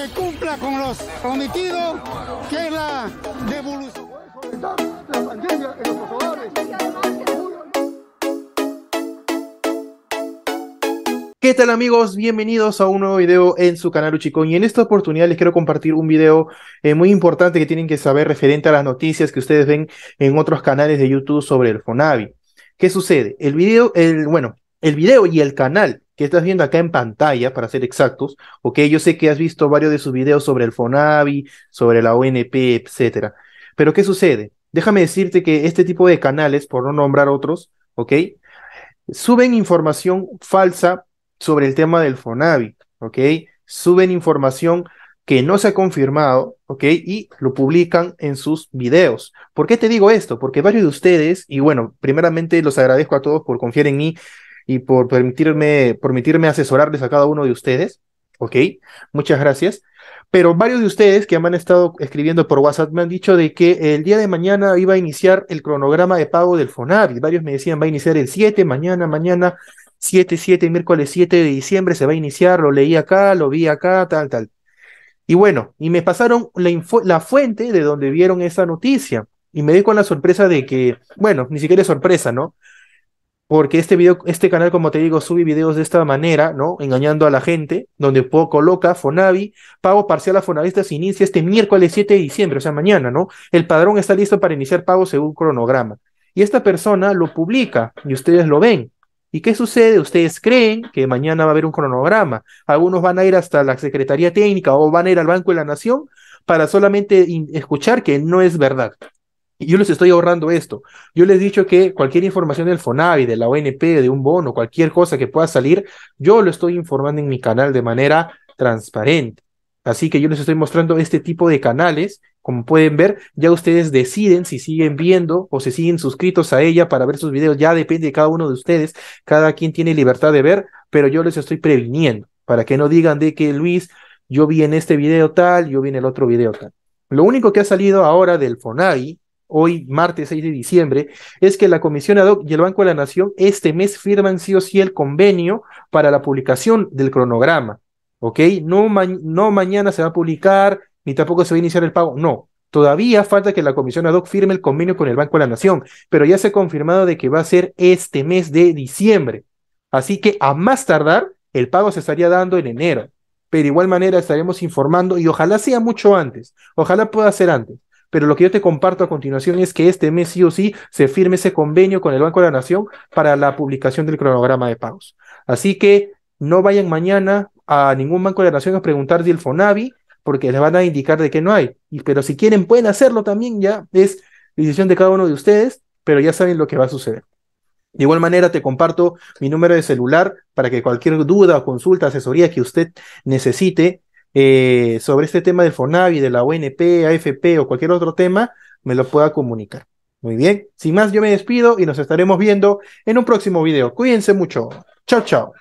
que cumpla con los prometidos, que es la devolución. ¿Qué tal amigos? Bienvenidos a un nuevo video en su canal Uchicón y en esta oportunidad les quiero compartir un video eh, muy importante que tienen que saber referente a las noticias que ustedes ven en otros canales de YouTube sobre el Fonavi. ¿Qué sucede? El video, el, bueno, el video y el canal que estás viendo acá en pantalla, para ser exactos, ok, yo sé que has visto varios de sus videos sobre el FONAVI, sobre la ONP, etcétera, pero ¿qué sucede? Déjame decirte que este tipo de canales, por no nombrar otros, ok, suben información falsa sobre el tema del FONAVI, ok, suben información que no se ha confirmado, ¿ok? Y lo publican en sus videos. ¿Por qué te digo esto? Porque varios de ustedes, y bueno, primeramente los agradezco a todos por confiar en mí, y por permitirme, permitirme asesorarles a cada uno de ustedes. Ok, muchas gracias. Pero varios de ustedes que me han estado escribiendo por WhatsApp me han dicho de que el día de mañana iba a iniciar el cronograma de pago del y Varios me decían va a iniciar el 7, mañana, mañana, 7, 7, miércoles 7 de diciembre se va a iniciar. Lo leí acá, lo vi acá, tal, tal. Y bueno, y me pasaron la, la fuente de donde vieron esa noticia. Y me di con la sorpresa de que, bueno, ni siquiera es sorpresa, ¿no? porque este video, este canal, como te digo, sube videos de esta manera, ¿no? Engañando a la gente, donde coloca Fonavi, pago parcial a Fonavistas inicia este miércoles 7 de diciembre, o sea, mañana, ¿no? El padrón está listo para iniciar pago según cronograma. Y esta persona lo publica y ustedes lo ven. ¿Y qué sucede? Ustedes creen que mañana va a haber un cronograma. Algunos van a ir hasta la Secretaría Técnica o van a ir al Banco de la Nación para solamente escuchar que no es verdad. Y yo les estoy ahorrando esto. Yo les he dicho que cualquier información del FONAVI, de la ONP, de un bono, cualquier cosa que pueda salir, yo lo estoy informando en mi canal de manera transparente. Así que yo les estoy mostrando este tipo de canales. Como pueden ver, ya ustedes deciden si siguen viendo o si siguen suscritos a ella para ver sus videos. Ya depende de cada uno de ustedes. Cada quien tiene libertad de ver, pero yo les estoy previniendo para que no digan de que Luis, yo vi en este video tal, yo vi en el otro video tal. Lo único que ha salido ahora del Fonavi hoy martes 6 de diciembre, es que la Comisión ADOC y el Banco de la Nación este mes firman sí o sí el convenio para la publicación del cronograma, ¿ok? No, no mañana se va a publicar, ni tampoco se va a iniciar el pago, no. Todavía falta que la Comisión ADOC firme el convenio con el Banco de la Nación, pero ya se ha confirmado de que va a ser este mes de diciembre. Así que a más tardar, el pago se estaría dando en enero. Pero de igual manera estaremos informando y ojalá sea mucho antes, ojalá pueda ser antes pero lo que yo te comparto a continuación es que este mes sí o sí se firme ese convenio con el Banco de la Nación para la publicación del cronograma de pagos. Así que no vayan mañana a ningún Banco de la Nación a preguntar si el FONAVI, porque les van a indicar de que no hay. Y, pero si quieren, pueden hacerlo también, ya es decisión de cada uno de ustedes, pero ya saben lo que va a suceder. De igual manera, te comparto mi número de celular para que cualquier duda o consulta, asesoría que usted necesite, eh, sobre este tema del FONAVI, de la ONP AFP o cualquier otro tema, me lo pueda comunicar. Muy bien, sin más yo me despido y nos estaremos viendo en un próximo video. Cuídense mucho. Chao, chao.